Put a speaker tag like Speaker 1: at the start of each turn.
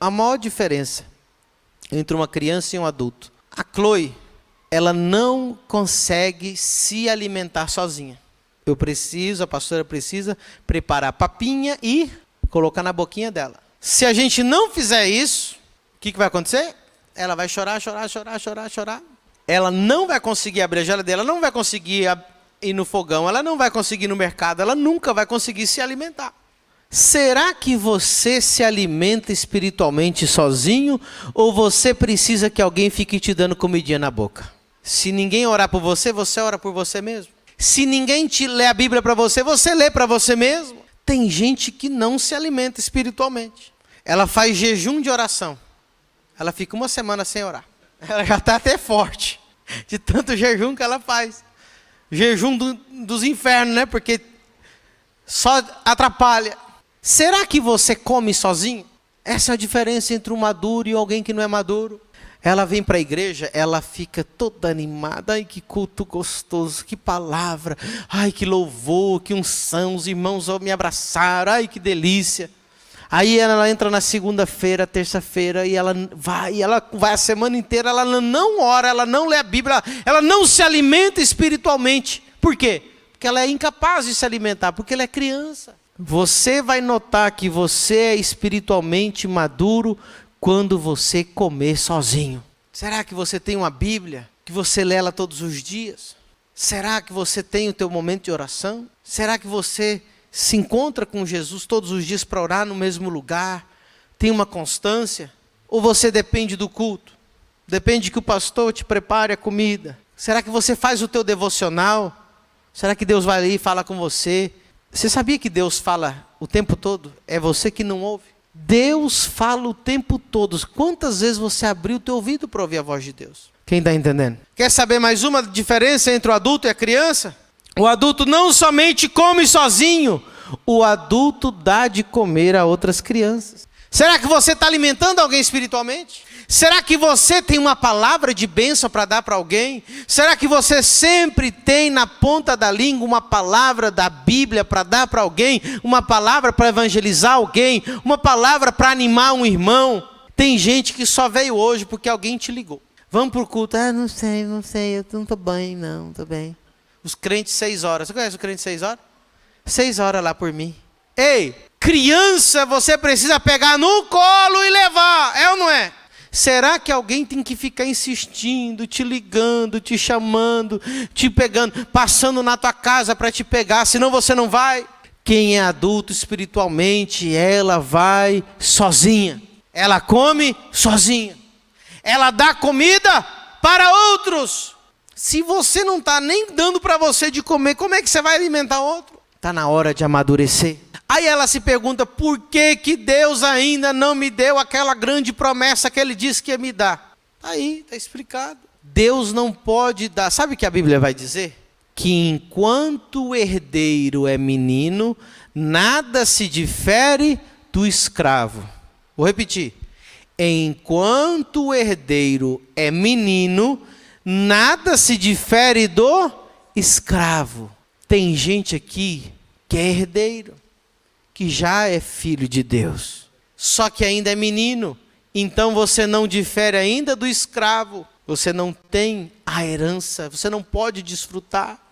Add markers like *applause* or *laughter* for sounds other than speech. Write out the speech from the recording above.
Speaker 1: a maior diferença entre uma criança e um adulto. A Chloe, ela não consegue se alimentar sozinha. Eu preciso, a pastora precisa preparar papinha e colocar na boquinha dela. Se a gente não fizer isso, o que, que vai acontecer? Ela vai chorar, chorar, chorar, chorar, chorar. Ela não vai conseguir abrir a geladeira, ela não vai conseguir ir no fogão, ela não vai conseguir ir no mercado, ela nunca vai conseguir se alimentar. Será que você se alimenta espiritualmente sozinho ou você precisa que alguém fique te dando comidinha na boca? Se ninguém orar por você, você ora por você mesmo. Se ninguém te lê a Bíblia para você, você lê para você mesmo. Tem gente que não se alimenta espiritualmente. Ela faz jejum de oração. Ela fica uma semana sem orar. *laughs* Ela já está até forte *laughs* de tanto jejum que ela faz. Jejum do, dos infernos, né? Porque só atrapalha. Será que você come sozinho? Essa é a diferença entre um maduro e alguém que não é maduro. Ela vem para a igreja, ela fica toda animada. Ai, que culto gostoso, que palavra. Ai, que louvor, que unção. Os irmãos me abraçaram. Ai, que delícia. Aí ela entra na segunda-feira, terça-feira, e ela vai, ela vai a semana inteira, ela não ora, ela não lê a Bíblia, ela não se alimenta espiritualmente. Por quê? Porque ela é incapaz de se alimentar, porque ela é criança. Você vai notar que você é espiritualmente maduro quando você comer sozinho. Será que você tem uma Bíblia que você lê ela todos os dias? Será que você tem o teu momento de oração? Será que você se encontra com Jesus todos os dias para orar no mesmo lugar? Tem uma constância? Ou você depende do culto? Depende que o pastor te prepare a comida? Será que você faz o teu devocional? Será que Deus vai ali e fala com você? Você sabia que Deus fala o tempo todo? É você que não ouve? Deus fala o tempo todo. Quantas vezes você abriu o teu ouvido para ouvir a voz de Deus? Quem está entendendo? Quer saber mais uma diferença entre o adulto e a criança? O adulto não somente come sozinho, o adulto dá de comer a outras crianças. Será que você está alimentando alguém espiritualmente? Será que você tem uma palavra de bênção para dar para alguém? Será que você sempre tem na ponta da língua uma palavra da Bíblia para dar para alguém? Uma palavra para evangelizar alguém? Uma palavra para animar um irmão? Tem gente que só veio hoje porque alguém te ligou. Vamos para o culto. Ah, não sei, não sei, eu não estou bem, não, estou bem. Os crentes seis horas. Você conhece o crente seis horas? Seis horas lá por mim. Ei, criança você precisa pegar no colo e levar, é ou não é? Será que alguém tem que ficar insistindo, te ligando, te chamando, te pegando, passando na tua casa para te pegar, senão você não vai? Quem é adulto espiritualmente, ela vai sozinha. Ela come sozinha. Ela dá comida para outros. Se você não está nem dando para você de comer, como é que você vai alimentar outro? Está na hora de amadurecer. Aí ela se pergunta: por que, que Deus ainda não me deu aquela grande promessa que ele disse que ia me dar? Está aí, está explicado. Deus não pode dar. Sabe o que a Bíblia vai dizer? Que enquanto o herdeiro é menino, nada se difere do escravo. Vou repetir. Enquanto o herdeiro é menino, nada se difere do escravo. Tem gente aqui que é herdeiro que já é filho de Deus, só que ainda é menino. Então você não difere ainda do escravo, você não tem a herança, você não pode desfrutar.